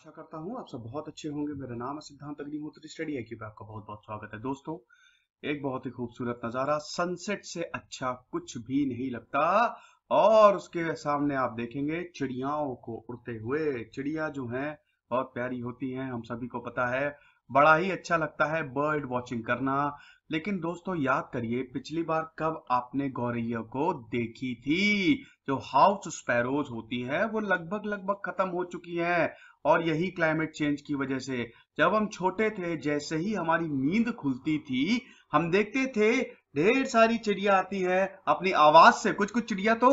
आशा करता हूँ आप सब बहुत अच्छे होंगे मेरा नाम है सिद्धांत अग्निहोत्री स्टडी है पे आपका बहुत बहुत स्वागत है दोस्तों एक बहुत ही खूबसूरत नज़ारा सनसेट से अच्छा कुछ भी नहीं लगता और उसके सामने आप देखेंगे चिड़ियाओं को उड़ते हुए चिड़िया जो हैं बहुत प्यारी होती हैं हम सभी को पता है बड़ा ही अच्छा लगता है बर्ड वॉचिंग करना लेकिन दोस्तों याद करिए पिछली बार कब आपने गौरैया को देखी थी जो हाउस स्पैरोज होती है वो लगभग लगभग खत्म हो चुकी है और यही क्लाइमेट चेंज की वजह से जब हम छोटे थे जैसे ही हमारी नींद खुलती थी हम देखते थे ढेर सारी चिड़िया आती है अपनी आवाज से कुछ कुछ चिड़िया तो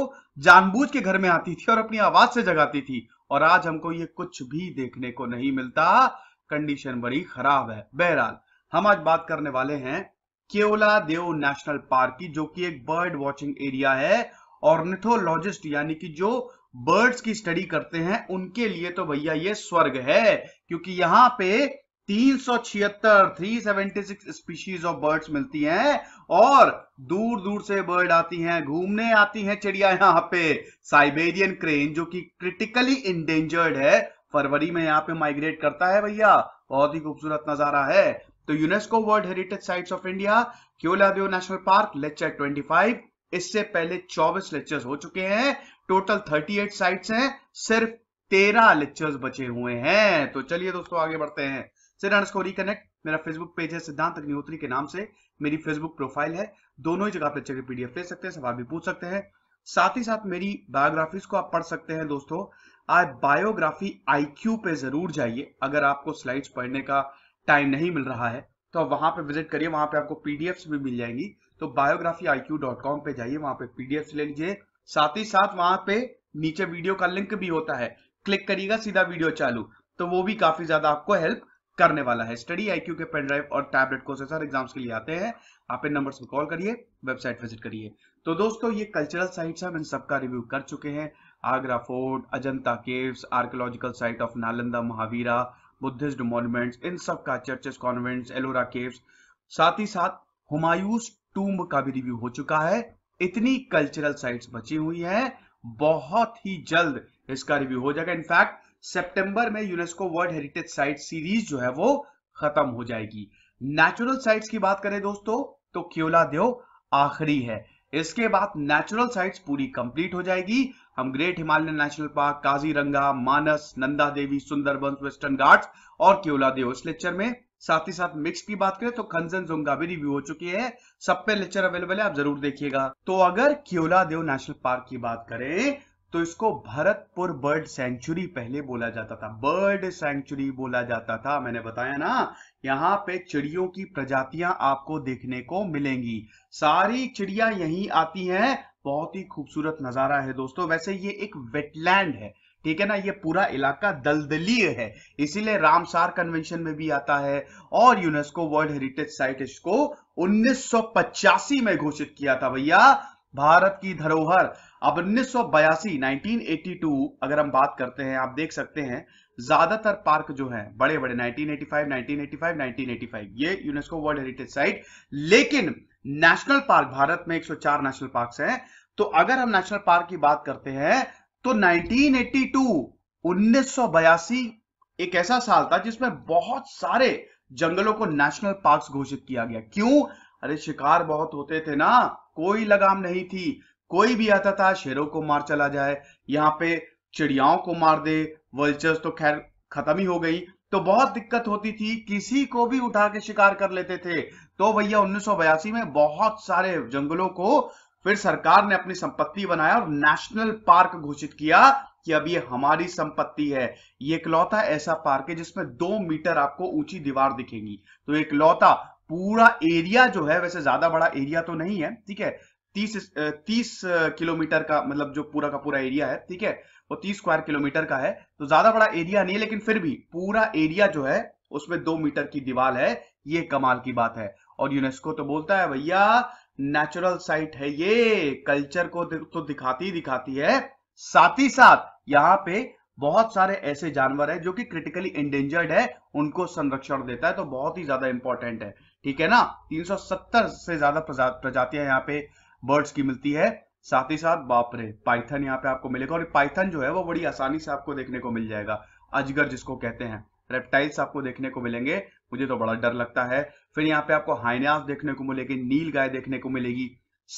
जानबूझ के घर में आती थी और अपनी आवाज से जगाती थी और आज हमको ये कुछ भी देखने को नहीं मिलता कंडीशन बड़ी खराब है बहरहाल हम आज बात करने वाले हैं केवला देव नेशनल पार्क की जो कि एक बर्ड वॉचिंग एरिया है और निथोलॉजिस्ट यानी कि जो बर्ड्स की स्टडी करते हैं उनके लिए तो भैया ये स्वर्ग है क्योंकि यहाँ पे तीन सौ छिहत्तर three seventy six species of birds मिलती हैं और दूर दूर से बर्ड आती हैं घूमने आती हैं चिड़िया यहाँ पे साइबेरियन क्रेन जो कि क्रिटिकली इंडेंजर्ड है फरवरी में यहाँ पे माइग्रेट करता है भैया बहुत ही खूबसूरत नजारा है तो UNESCO world heritage sites of India Keoladeo national park lecture 25 इससे पहले 24 लेक्चर्स हो चुके हैं टोटल 38 साइट्स हैं सिर्फ 13 लेक्चर्स बचे हुए हैं तो चलिए दोस्तों आगे बढ़ते हैं सिर्फ को रिकनेक्ट मेरा फेसबुक पेज है सिद्धांत अग्निहोत्री के नाम से मेरी फेसबुक प्रोफाइल है दोनों ही जगह पर चेक पीडीएफ ले सकते हैं सवाल भी पूछ सकते हैं साथ ही साथ मेरी बायोग्राफीज को आप पढ़ सकते हैं दोस्तों आप बायोग्राफी आईक्यू पे जरूर जाइए अगर आपको स्लाइड्स पढ़ने का टाइम नहीं मिल रहा है तो आप वहां पे विजिट करिए वहां पे आपको पीडीएफ भी मिल जाएंगी तो biography I Q dot com पे जाइए वहां पे पीडीएफ ले लीजिए साथ ही साथ वहां पे नीचे वीडियो का लिंक भी होता है क्लिक करिएगा सीधा वीडियो चालू तो वो भी काफी ज्यादा आपको हेल्प करने वाला है स्टडी क्यू के पेन ड्राइव और टैबलेट कोर्सेस सर एग्जाम्स के लिए आते हैं आप इन नंबर्स पर कॉल करिए वेबसाइट विजिट करिए तो दोस्तों ये कल्चरल साइट्स हम इन सबका रिव्यू कर चुके हैं Agra fort Ajanta caves archaeological site of Nalanda Mahavira Buddhist monuments, इन सब का चर्चेस कॉन्वेंट एलोरा केव्स साथ ही साथ हुमायूस टूम्ब का भी रिव्यू हो चुका है इतनी कल्चरल साइट्स बची हुई हैं बहुत ही जल्द इसका रिव्यू हो जाएगा इनफैक्ट सितंबर में UNESCO world heritage site series जो है वो खत्म हो जाएगी नेचुरल साइट्स की बात करें दोस्तों तो क्योला देव आखिरी है इसके बाद नेचुरल साइट्स पूरी कंप्लीट हो जाएगी हम great Himalayan national park Kaziranga Manas Nanda Devi Sundarban western Ghat और केवला देव इस लेक्चर में साथ ही साथ मिक्स की बात करें तो खनजन जोंगा भी रिव्यू हो चुकी है सब पे लेक्चर अवेलेबल है आप जरूर देखिएगा तो अगर केवला देव नेशनल पार्क की बात करें तो इसको भरतपुर बर्ड सेंचुरी पहले बोला जाता था बर्ड सेंचुरी बोला जाता था मैंने बताया ना यहाँ पे चिड़ियों की प्रजातियां आपको देखने को मिलेंगी सारी चिड़िया यहीं आती हैं बहुत ही खूबसूरत नजारा है दोस्तों वैसे ये एक वेटलैंड है ठीक है ना ये पूरा इलाका दलदलीय है इसीलिए रामसार कन्वेंशन में भी आता है और यूनेस्को वर्ल्ड हेरिटेज साइट इसको उन्नीस में घोषित किया था भैया भारत की धरोहर अब 1982 1982 अगर हम बात करते हैं आप देख सकते हैं ज्यादातर पार्क जो है बड़े बड़े 1985, 1985, 1985 ये यूनेस्को वर्ल्ड हेरिटेज साइट लेकिन नेशनल पार्क भारत में 104 नेशनल पार्क हैं तो अगर हम नेशनल पार्क की बात करते हैं तो 1982 1982 एक ऐसा साल था जिसमें बहुत सारे जंगलों को नेशनल पार्क घोषित किया गया क्यों अरे शिकार बहुत होते थे ना कोई लगाम नहीं थी कोई भी आता था शेरों को मार चला जाए यहाँ पे चिड़ियाओं को मार दे वल्चर्स तो खैर खत्म ही हो गई तो बहुत दिक्कत होती थी किसी को भी उठा के शिकार कर लेते थे तो भैया उन्नीस में बहुत सारे जंगलों को फिर सरकार ने अपनी संपत्ति बनाया और नेशनल पार्क घोषित किया कि अब ये हमारी संपत्ति है ये इकलौता ऐसा पार्क है जिसमें दो मीटर आपको ऊंची दीवार दिखेगी तो एक लौता पूरा एरिया जो है वैसे ज्यादा बड़ा एरिया तो नहीं है ठीक है तीस तीस किलोमीटर का मतलब जो पूरा का पूरा एरिया है ठीक है वो तीस स्क्वायर किलोमीटर का है तो ज्यादा बड़ा एरिया नहीं है लेकिन फिर भी पूरा एरिया जो है उसमें दो मीटर की दीवार है ये कमाल की बात है और यूनेस्को तो बोलता है भैया नेचुरल साइट है ये कल्चर को तो दिखाती दिखाती है साथ ही साथ यहाँ पे बहुत सारे ऐसे जानवर है जो कि क्रिटिकली एंडेंजर्ड है उनको संरक्षण देता है तो बहुत ही ज्यादा इंपॉर्टेंट है ठीक है ना 370 से ज्यादा प्रजातियां यहाँ पे बर्ड्स की मिलती है साथ ही साथ बापरे पाइथन यहाँ पे आपको मिलेगा और पाइथन जो है वो बड़ी आसानी से आपको देखने को मिल जाएगा अजगर जिसको कहते हैं रेप्टाइल्स आपको देखने को मिलेंगे मुझे तो बड़ा डर लगता है फिर यहाँ पे आपको हाइनास देखने को मिलेगी नील गाय देखने को मिलेगी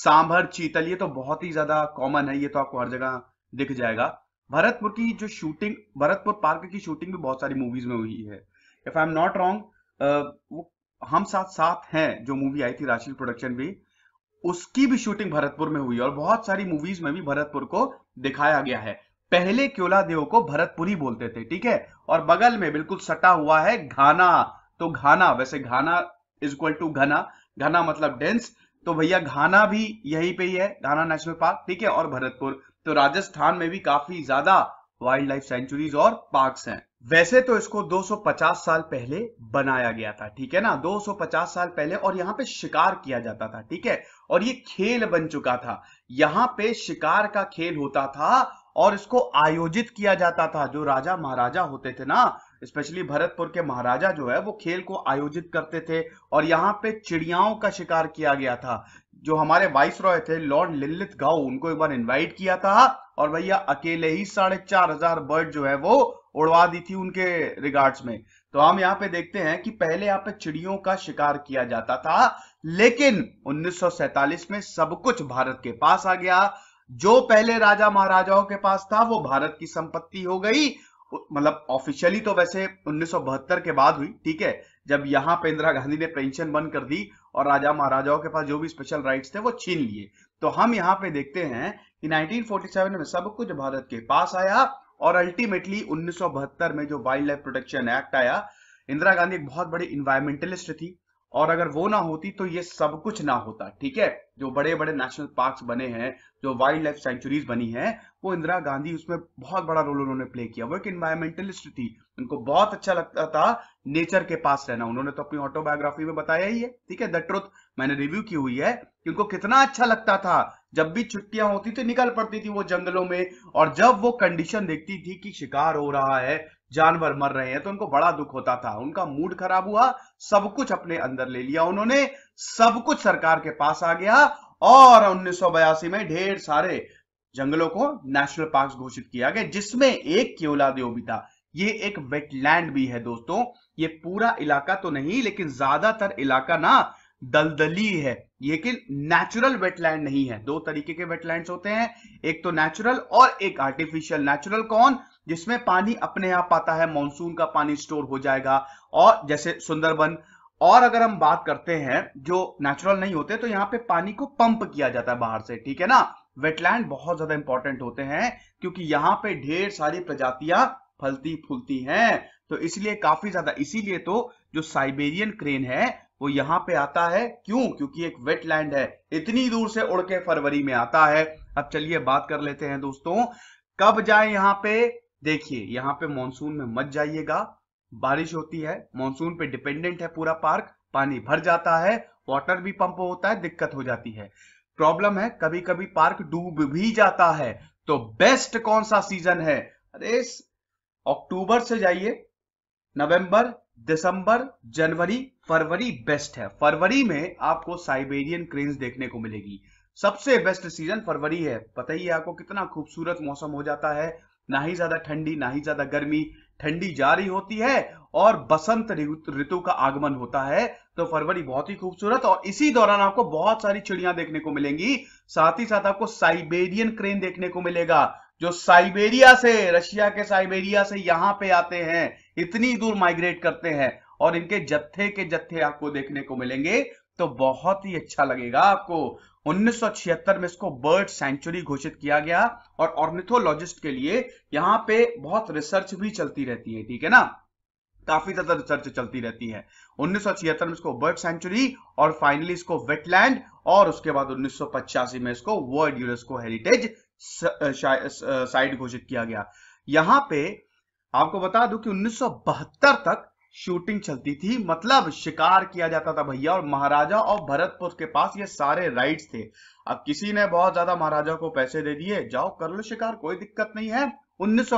सांभर चीतल ये तो बहुत ही ज्यादा कॉमन है ये तो आपको हर जगह दिख जाएगा भरतपुर की जो शूटिंग भरतपुर पार्क की शूटिंग भी बहुत सारी मूवीज में हुई है if I am not wrong हम साथ साथ हैं जो मूवी आई थी राशि प्रोडक्शन भी उसकी भी शूटिंग भरतपुर में हुई और बहुत सारी मूवीज में भी भरतपुर को दिखाया गया है पहले क्योला देव को भरतपुरी बोलते थे ठीक है और बगल में बिल्कुल सटा हुआ है घाना तो घाना वैसे घाना इज इक्वल टू घना घना मतलब डेंस तो भैया घाना भी यहीं पे ही है घाना नेशनल पार्क ठीक है और भरतपुर तो राजस्थान में भी काफी ज्यादा वाइल्ड लाइफ सेंचुरीज और पार्क्स हैं वैसे तो इसको 250 साल पहले बनाया गया था ठीक है ना 250 साल पहले और यहाँ पे शिकार किया जाता था ठीक है और ये खेल बन चुका था यहाँ पे शिकार का खेल होता था और इसको आयोजित किया जाता था जो राजा महाराजा होते थे ना स्पेशली भरतपुर के महाराजा जो है वो खेल को आयोजित करते थे और यहाँ पे चिड़ियाओं का शिकार किया गया था जो हमारे वाइस रॉय थे लॉर्ड लिल्लित गाओ उनको एक बार इनवाइट किया था और भैया अकेले ही साढ़े चार हजार बर्ड जो है वो उड़वा दी थी उनके रिगार्ड्स में तो हम यहाँ पे देखते हैं कि पहले यहाँ पे चिड़ियों का शिकार किया जाता था लेकिन 1947 में सब कुछ भारत के पास आ गया जो पहले राजा महाराजाओं के पास था वो भारत की संपत्ति हो गई मतलब ऑफिशियली तो वैसे उन्नीस के बाद हुई ठीक है जब यहां पे इंदिरा गांधी ने पेंशन बंद कर दी और राजा महाराजाओं के पास जो भी स्पेशल राइट्स थे वो छीन लिए तो हम यहाँ पे देखते हैं कि 1947 में सब कुछ भारत के पास आया और अल्टीमेटली उन्नीस में जो वाइल्ड लाइफ प्रोटेक्शन एक्ट आया इंदिरा गांधी एक बहुत बड़ी इन्वायरमेंटलिस्ट थी और अगर वो ना होती तो ये सब कुछ ना होता ठीक है जो बड़े बड़े नेशनल पार्क बने हैं जो वाइल्ड लाइफ सेंचुरीज बनी है वो इंदिरा गांधी उसमें बहुत बड़ा रोल उन्होंने प्ले किया वो एक इन्वायरमेंटलिस्ट थी उनको बहुत अच्छा लगता था नेचर के पास रहना उन्होंने तो अपनी ऑटोबायोग्राफी में बताया ही है ठीक है द ट्रुथ मैंने रिव्यू की हुई है कि उनको कितना अच्छा लगता था जब भी छुट्टियां होती थी निकल पड़ती थी वो जंगलों में और जब वो कंडीशन देखती थी कि शिकार हो रहा है जानवर मर रहे हैं तो उनको बड़ा दुख होता था उनका मूड खराब हुआ सब कुछ अपने अंदर ले लिया उन्होंने सब कुछ सरकार के पास आ गया और उन्नीस में ढेर सारे जंगलों को नेशनल पार्क घोषित किया गया जिसमें एक केवला देव भी था ये एक वेटलैंड भी है दोस्तों ये पूरा इलाका तो नहीं लेकिन ज्यादातर इलाका ना दलदली है लेकिन नेचुरल वेटलैंड नहीं है दो तरीके के वेटलैंड होते हैं एक तो नेचुरल और एक आर्टिफिशियल नेचुरल कौन जिसमें पानी अपने आप आता है मानसून का पानी स्टोर हो जाएगा और जैसे सुंदरबन और अगर हम बात करते हैं जो नेचुरल नहीं होते तो यहाँ पे पानी को पंप किया जाता है बाहर से ठीक है ना वेटलैंड बहुत ज्यादा इंपॉर्टेंट होते हैं क्योंकि यहाँ पे ढेर सारी प्रजातियां फलती फूलती हैं तो इसलिए काफी ज्यादा इसीलिए तो जो साइबेरियन क्रेन है वो यहां पे आता है क्यों क्योंकि एक वेटलैंड है इतनी दूर से उड़ के फरवरी में आता है अब चलिए बात कर लेते हैं दोस्तों कब जाए यहां पे देखिए यहां पे मानसून में मत जाइएगा बारिश होती है मानसून पे डिपेंडेंट है पूरा पार्क पानी भर जाता है वाटर भी पंप होता है दिक्कत हो जाती है प्रॉब्लम है कभी कभी पार्क डूब भी जाता है तो बेस्ट कौन सा सीजन है अरे अक्टूबर से जाइए नवंबर दिसंबर जनवरी फरवरी बेस्ट है फरवरी में आपको साइबेरियन क्रेन्स देखने को मिलेगी सबसे बेस्ट सीजन फरवरी है पता ही है आपको कितना खूबसूरत मौसम हो जाता है ना ही ज्यादा ठंडी ना ही ज्यादा गर्मी ठंडी जारी होती है और बसंत ऋतु का आगमन होता है तो फरवरी बहुत ही खूबसूरत और इसी दौरान आपको बहुत सारी चिड़िया देखने को मिलेंगी साथ ही साथ आपको साइबेरियन क्रेन देखने को मिलेगा जो साइबेरिया से रशिया के साइबेरिया से यहां पे आते हैं इतनी दूर माइग्रेट करते हैं और इनके जत्थे के जत्थे आपको देखने को मिलेंगे तो बहुत ही अच्छा लगेगा आपको 1976 में इसको बर्ड सेंचुरी घोषित किया गया और ऑर्निथोलॉजिस्ट के लिए यहां पे बहुत रिसर्च भी चलती रहती है ठीक है ना काफी ज्यादा रिसर्च चलती रहती है 1976 में इसको बर्ड सेंचुरी और फाइनली इसको वेटलैंड और उसके बाद उन्नीस में इसको वर्ल्ड यूनेस्को हेरिटेज साइट घोषित किया गया यहां पे आपको बता दू कि 1972 तक शूटिंग चलती थी मतलब शिकार किया जाता था भैया और महाराजा और भरतपुर के पास ये सारे राइट्स थे अब किसी ने बहुत ज्यादा महाराजा को पैसे दे दिए जाओ कर लो शिकार कोई दिक्कत नहीं है उन्नीस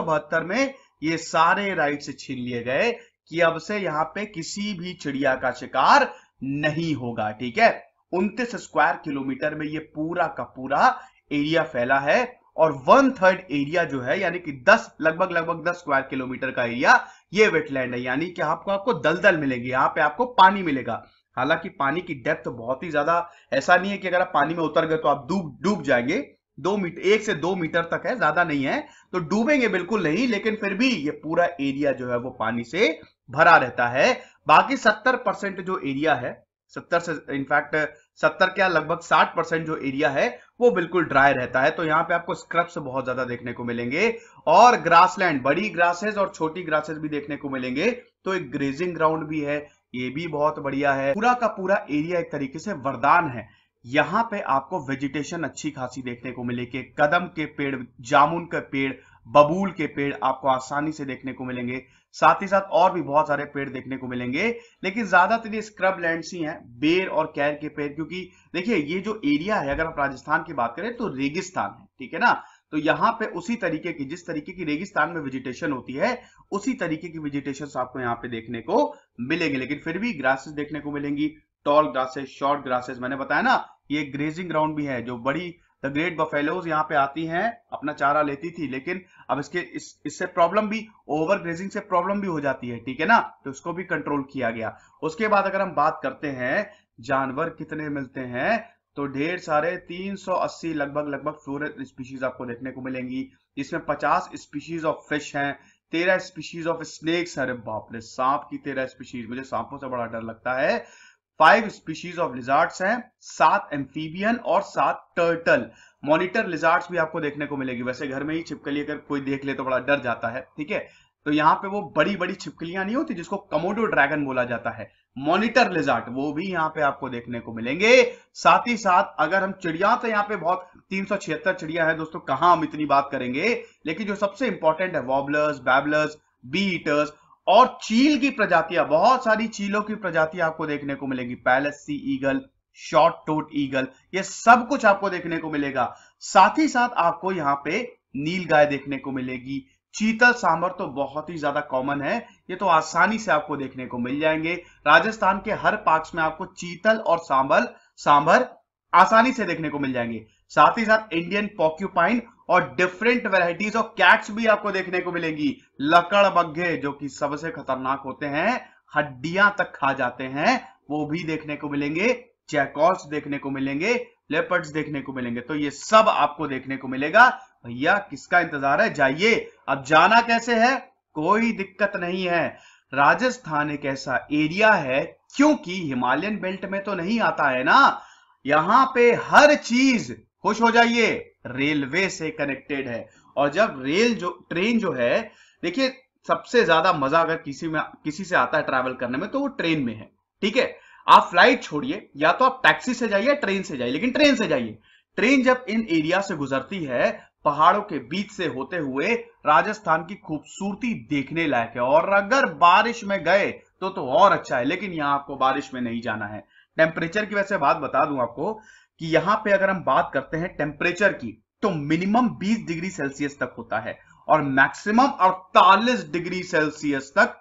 में ये सारे राइट्स छीन लिए गए कि अब से यहाँ पे किसी भी चिड़िया का शिकार नहीं होगा ठीक है उनतीस स्क्वायर किलोमीटर में ये पूरा का पूरा एरिया फैला है और वन थर्ड एरिया जो है यानी कि 10 लगभग लगभग 10 स्क्वायर किलोमीटर का एरिया ये वेटलैंड है यानी कि आपको आपको दलदल मिलेगी यहाँ पे आपको पानी मिलेगा हालांकि पानी की डेप्थ बहुत ही ज्यादा ऐसा नहीं है कि अगर आप पानी में उतर गए तो आप डूब डूब जाएंगे दो मीटर एक से दो मीटर तक है ज्यादा नहीं है तो डूबेंगे बिल्कुल नहीं लेकिन फिर भी ये पूरा एरिया जो है वो पानी से भरा रहता है बाकी सत्तर परसेंट जो एरिया है सत्तर से इनफैक्ट सत्तर क्या लगभग साठ परसेंट जो एरिया है वो बिल्कुल ड्राई रहता है तो यहाँ पे आपको स्क्रब्स बहुत ज्यादा देखने को मिलेंगे और ग्रासलैंड बड़ी ग्रासेस और छोटी ग्रासेस भी देखने को मिलेंगे तो एक ग्रेजिंग ग्राउंड भी है ये भी बहुत बढ़िया है पूरा का पूरा एरिया एक तरीके से वरदान है यहाँ पे आपको वेजिटेशन अच्छी खासी देखने को मिलेगी कदम के पेड़ जामुन के पेड़ बबूल के पेड़ आपको आसानी से देखने को मिलेंगे साथ ही साथ और भी बहुत सारे पेड़ देखने को मिलेंगे लेकिन ज्यादातर ये स्क्रब लैंड ही हैं बेर और कैर के पेड़ क्योंकि देखिए ये जो एरिया है अगर आप राजस्थान की बात करें तो रेगिस्तान है ठीक है ना तो यहाँ पे उसी तरीके की जिस तरीके की रेगिस्तान में वेजिटेशन होती है उसी तरीके की वेजिटेशन आपको यहाँ पे देखने को मिलेंगे लेकिन फिर भी ग्रासेस देखने को मिलेंगी टॉल ग्रासेस शॉर्ट ग्रासेस मैंने बताया ना ये ग्रेजिंग ग्राउंड भी है जो बड़ी द ग्रेट बफेलोज यहाँ पे आती हैं अपना चारा लेती थी लेकिन अब इसके इस इससे प्रॉब्लम भी ओवर ग्रेजिंग से प्रॉब्लम भी हो जाती है ठीक है ना तो उसको भी कंट्रोल किया गया उसके बाद अगर हम बात करते हैं जानवर कितने मिलते हैं तो ढेर सारे 380 लगभग लगभग फ्लोरल स्पीशीज आपको देखने को मिलेंगी इसमें 50 स्पीशीज ऑफ फिश हैं तेरह स्पीशीज ऑफ स्नेक्स अरे बापरे सांप की तेरह स्पीशीज मुझे सांपों से बड़ा डर लगता है फाइव स्पीशीज ऑफ लिजार्ट हैं सात एम्फीबियन और सात टर्टल मॉनिटर लिजार्ट भी आपको देखने को मिलेगी वैसे घर में ही छिपकली अगर कोई देख ले तो बड़ा डर जाता है ठीक है तो यहाँ पे वो बड़ी बड़ी छिपकलियां नहीं होती जिसको कमोडो ड्रैगन बोला जाता है मॉनिटर लिजार्ट वो भी यहाँ पे आपको देखने को मिलेंगे साथ ही साथ अगर हम चिड़िया तो यहाँ पे बहुत तीन चिड़िया है दोस्तों कहां हम इतनी बात करेंगे लेकिन जो सबसे इंपॉर्टेंट है वॉबलर्स बैबलर्स बी ईटर्स और चील की प्रजातियां बहुत सारी चीलों की प्रजातियां आपको देखने को मिलेगी Pallas sea eagle short toed eagle ये सब कुछ आपको देखने को मिलेगा साथ ही साथ आपको यहाँ पे नील गाय देखने को मिलेगी चीतल सांबर तो बहुत ही ज्यादा कॉमन है ये तो आसानी से आपको देखने को मिल जाएंगे राजस्थान के हर पार्क में आपको चीतल और सांबर सांभर आसानी से देखने को मिल जाएंगे साथ ही साथ इंडियन पॉक्यूपाइन और डिफरेंट वेराइटीज ऑफ कैट्स भी आपको देखने को मिलेंगी लकड़ बग्घे जो कि सबसे खतरनाक होते हैं हड्डियां तक खा जाते हैं वो भी देखने को मिलेंगे चेकॉस देखने को मिलेंगे लेपर्ड्स देखने को मिलेंगे तो ये सब आपको देखने को मिलेगा भैया किसका इंतजार है जाइए अब जाना कैसे है कोई दिक्कत नहीं है राजस्थान एक ऐसा एरिया है क्योंकि हिमालयन बेल्ट में तो नहीं आता है ना यहां पे हर चीज खुश हो जाइए रेलवे से कनेक्टेड है और जब रेल जो ट्रेन जो है देखिए सबसे ज्यादा मजा अगर किसी में किसी से आता है ट्रैवल करने में तो वो ट्रेन में है ठीक है आप फ्लाइट छोड़िए या तो आप टैक्सी से जाइए ट्रेन से जाइए लेकिन ट्रेन से जाइए ट्रेन जब इन एरिया से गुजरती है पहाड़ों के बीच से होते हुए राजस्थान की खूबसूरती देखने लायक है और अगर बारिश में गए तो तो और अच्छा है लेकिन यहां आपको बारिश में नहीं जाना है टेम्परेचर की वैसे बात बता दूं आपको कि यहां पे अगर हम बात करते हैं टेम्परेचर की तो मिनिमम 20 डिग्री सेल्सियस तक होता है और मैक्सिमम 48 डिग्री सेल्सियस तक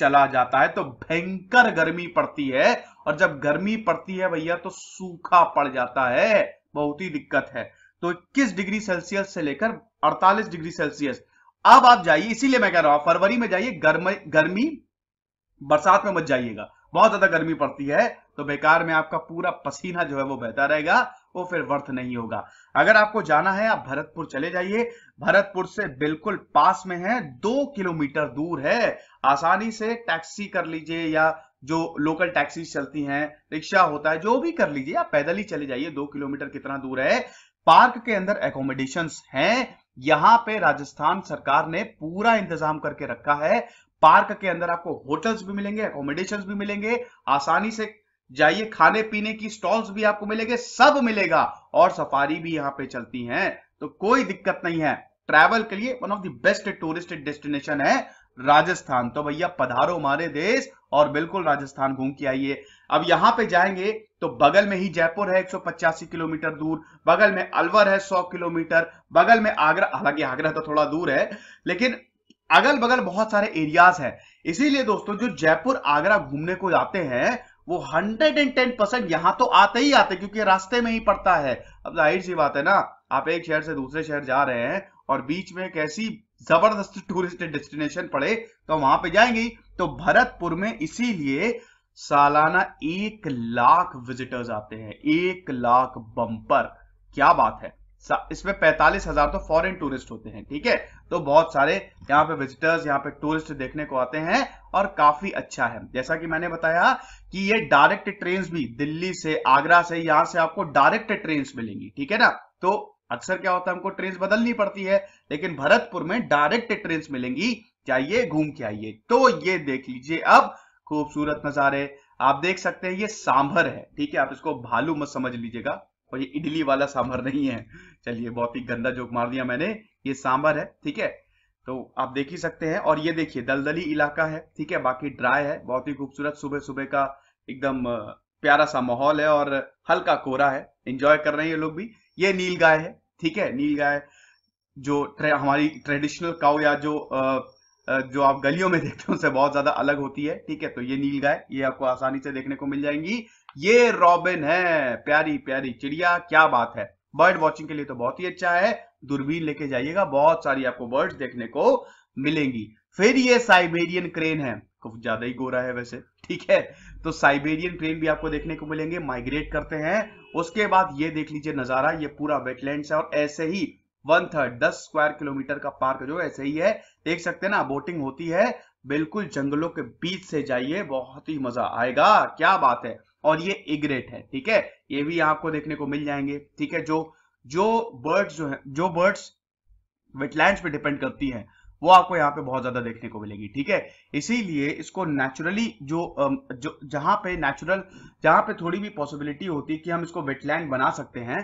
चला जाता है तो भयंकर गर्मी पड़ती है और जब गर्मी पड़ती है भैया तो सूखा पड़ जाता है बहुत ही दिक्कत है तो इक्कीस डिग्री सेल्सियस से लेकर 48 डिग्री सेल्सियस अब आप जाइए इसीलिए मैं कह रहा हूं फरवरी में जाइए गर्म गर्मी बरसात में मत जाइएगा बहुत ज्यादा गर्मी पड़ती है तो बेकार में आपका पूरा पसीना जो है वो बहता रहेगा वो फिर वर्थ नहीं होगा अगर आपको जाना है आप भरतपुर चले जाइए भरतपुर से बिल्कुल पास में है दो किलोमीटर दूर है आसानी से टैक्सी कर लीजिए या जो लोकल टैक्सी चलती हैं रिक्शा होता है जो भी कर लीजिए आप पैदल ही चले जाइए दो किलोमीटर कितना दूर है पार्क के अंदर एकोमोडेशन हैं यहां पे राजस्थान सरकार ने पूरा इंतजाम करके रखा है पार्क के अंदर आपको होटल्स भी मिलेंगे अकोमोडेशन भी मिलेंगे आसानी से जाइए खाने पीने की स्टॉल्स भी आपको मिलेंगे सब मिलेगा और सफारी भी यहाँ पे चलती हैं तो कोई दिक्कत नहीं है ट्रैवल के लिए one of the best tourist destination है राजस्थान तो भैया पधारो हमारे देश और बिल्कुल राजस्थान घूम के आइए अब यहां पे जाएंगे तो बगल में ही जयपुर है एक किलोमीटर दूर बगल में अलवर है 100 किलोमीटर बगल में आगरा हालांकि आगरा तो थोड़ा दूर है लेकिन अगल बगल बहुत सारे एरियाज हैं इसीलिए दोस्तों जो जयपुर आगरा घूमने को जाते हैं वो 110 परसेंट यहां तो आते ही आते क्योंकि रास्ते में ही पड़ता है अब जाहिर सी बात है ना आप एक शहर से दूसरे शहर जा रहे हैं और बीच में कैसी जबरदस्त टूरिस्ट डेस्टिनेशन पड़े तो वहां पे जाएंगे तो भरतपुर में इसीलिए सालाना एक लाख विजिटर्स आते हैं एक लाख बंपर क्या बात है इसमें पैंतालीस हजार तो फॉरेन टूरिस्ट होते हैं ठीक है तो बहुत सारे यहाँ पे विजिटर्स यहाँ पे टूरिस्ट देखने को आते हैं और काफी अच्छा है जैसा कि मैंने बताया कि ये डायरेक्ट ट्रेन भी दिल्ली से आगरा से यहाँ से आपको डायरेक्ट ट्रेन मिलेंगी ठीक है ना तो अक्सर क्या होता है हमको ट्रेन बदलनी पड़ती है लेकिन भरतपुर में डायरेक्ट ट्रेन मिलेंगी जाइए घूम के आइए तो ये देख लीजिए अब खूबसूरत नजारे आप देख सकते हैं ये सांभर है ठीक है आप इसको भालू मत समझ लीजिएगा और ये इडली वाला सांभर नहीं है चलिए बहुत ही गंदा जोक मार दिया मैंने ये सांभर है ठीक है तो आप देख ही सकते हैं और ये देखिए दलदली इलाका है ठीक है बाकी ड्राई है बहुत ही खूबसूरत सुबह सुबह का एकदम प्यारा सा माहौल है और हल्का कोहरा है इंजॉय कर रहे हैं ये लोग भी ये नील गाय है ठीक है नील गाय जो ट्रे, हमारी ट्रेडिशनल काउ या जो आ, जो आप गलियों में देखते हैं उससे बहुत ज्यादा अलग होती है ठीक है तो ये नील गाय ये आपको आसानी से देखने को मिल जाएंगी ये रॉबिन है प्यारी प्यारी चिड़िया क्या बात है बर्ड वॉचिंग के लिए तो बहुत ही अच्छा है दूरबीन लेके जाइएगा बहुत सारी आपको बर्ड्स देखने को मिलेंगी फिर ये साइबेरियन क्रेन है कुछ ज्यादा ही गोरा है वैसे ठीक है तो साइबेरियन क्रेन भी आपको देखने को मिलेंगे माइग्रेट करते हैं उसके बाद ये देख लीजिए नजारा ये पूरा वेटलैंड है और ऐसे ही वन थर्ड दस स्क्वायर किलोमीटर का पार्क जो ऐसे ही है देख सकते हैं ना बोटिंग होती है बिल्कुल जंगलों के बीच से जाइए बहुत ही मजा आएगा क्या बात है और ये इगरेट है ठीक है ये भी आपको देखने को मिल जाएंगे ठीक है जो जो बर्ड्स जो है जो बर्ड्स वेटलैंड पे डिपेंड करती है वो आपको यहाँ पे बहुत ज्यादा देखने को मिलेगी ठीक है इसीलिए इसको नेचुरली जो जो जहां पे नेचुरल जहां पे थोड़ी भी पॉसिबिलिटी होती है कि हम इसको वेटलैंड बना सकते हैं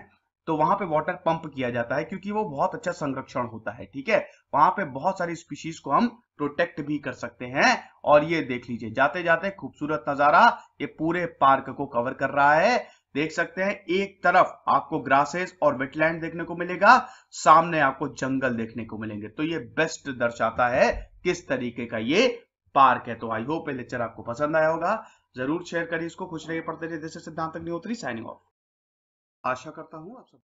तो वहां पे वाटर पंप किया जाता है क्योंकि वो बहुत अच्छा संरक्षण होता है ठीक है वहां पे बहुत सारी स्पीशीज को हम प्रोटेक्ट भी कर सकते हैं और ये देख लीजिए जाते जाते खूबसूरत नजारा ये पूरे पार्क को कवर कर रहा है देख सकते हैं एक तरफ आपको ग्रासेस और वेटलैंड देखने को मिलेगा सामने आपको जंगल देखने को मिलेंगे तो ये बेस्ट दर्शाता है किस तरीके का ये पार्क है तो आई होप ये लेक्चर आपको पसंद आया होगा जरूर शेयर करिए इसको खुश रहिए पढ़ते रहिए जैसे सिद्धांत अग्निहोत्री साइनिंग ऑफ आशा करता हूँ आप सब